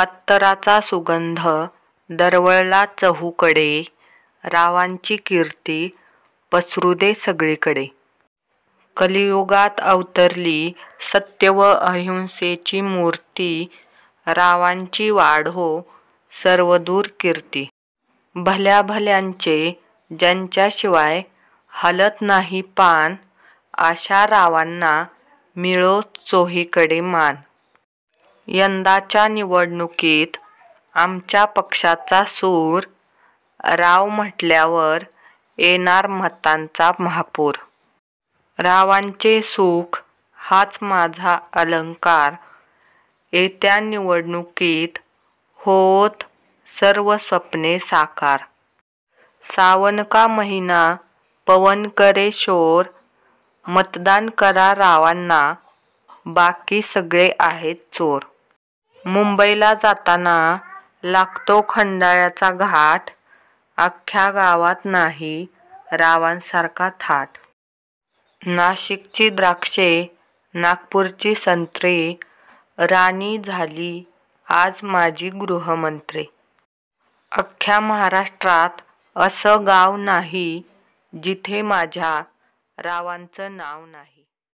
अत्तराचा सुगंध दरवळला चहूकडे रावांची कीर्ती पसरू दे सगळीकडे कलियुगात अवतरली सत्य व अहिंसेची मूर्ती रावांची वाढो हो सर्वदूर कीर्ती भल्या भल्यांचे ज्यांच्याशिवाय हलत नाही पान आशा रावांना मिळो चोहीकडे मान यंदाच्या निवडणुकीत आमच्या पक्षाचा सूर राव म्हटल्यावर येणार मतांचा महापूर. रावांचे सुख हाच माझा अलंकार. येत्या निवडणुकीत होत सर्व स्वप्ने साकार. सावन का महिना पवन करे शोर. मतदान करा रावांना, बाकी सगळे आहेत चोर. मुंबईला जाताना लागतो खंडाळ्याचा घाट अख्ख्या गावात नाही रावांसारखा थाट नाशिकची द्राक्षे नागपूरची संत्रे राणी झाली आज माझी गृहमंत्री अख्ख्या महाराष्ट्रात असं गाव नाही जिथे माझ्या रावांचं नाव नाही